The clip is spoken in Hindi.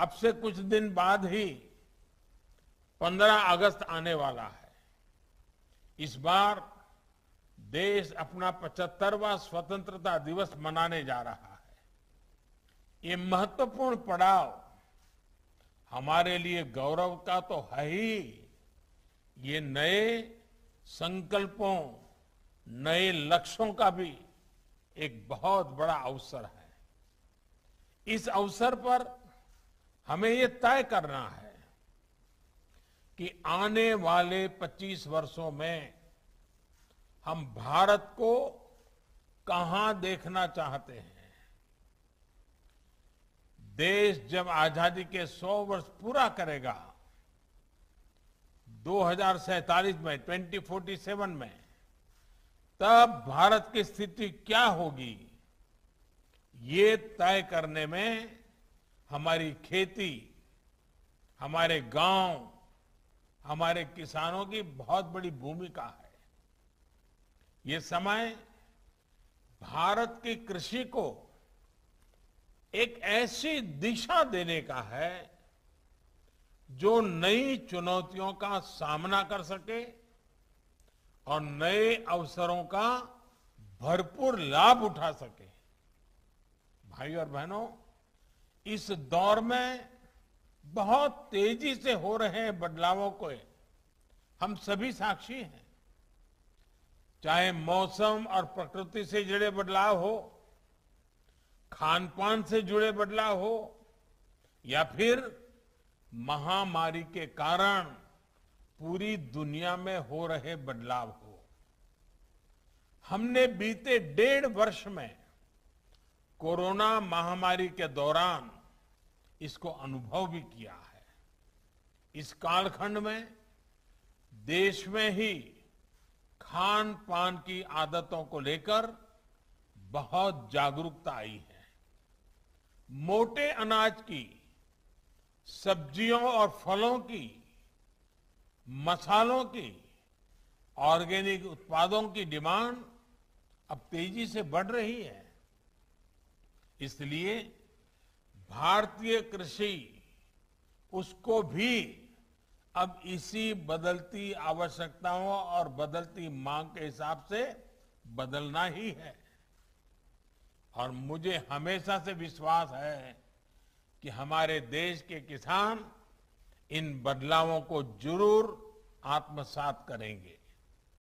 अब से कुछ दिन बाद ही 15 अगस्त आने वाला है इस बार देश अपना 75वां स्वतंत्रता दिवस मनाने जा रहा है ये महत्वपूर्ण पड़ाव हमारे लिए गौरव का तो है ही ये नए संकल्पों नए लक्ष्यों का भी एक बहुत बड़ा अवसर है इस अवसर पर हमें यह तय करना है कि आने वाले 25 वर्षों में हम भारत को कहां देखना चाहते हैं देश जब आजादी के 100 वर्ष पूरा करेगा दो में 2047 में तब भारत की स्थिति क्या होगी ये तय करने में हमारी खेती हमारे गांव हमारे किसानों की बहुत बड़ी भूमिका है ये समय भारत की कृषि को एक ऐसी दिशा देने का है जो नई चुनौतियों का सामना कर सके और नए अवसरों का भरपूर लाभ उठा सके भाई और बहनों इस दौर में बहुत तेजी से हो रहे बदलावों को हम सभी साक्षी हैं चाहे मौसम और प्रकृति से जुड़े बदलाव हो खान पान से जुड़े बदलाव हो या फिर महामारी के कारण पूरी दुनिया में हो रहे बदलाव हो हमने बीते डेढ़ वर्ष में कोरोना महामारी के दौरान इसको अनुभव भी किया है इस कालखंड में देश में ही खान पान की आदतों को लेकर बहुत जागरूकता आई है मोटे अनाज की सब्जियों और फलों की मसालों की ऑर्गेनिक उत्पादों की डिमांड अब तेजी से बढ़ रही है इसलिए भारतीय कृषि उसको भी अब इसी बदलती आवश्यकताओं और बदलती मांग के हिसाब से बदलना ही है और मुझे हमेशा से विश्वास है कि हमारे देश के किसान इन बदलावों को जरूर आत्मसात करेंगे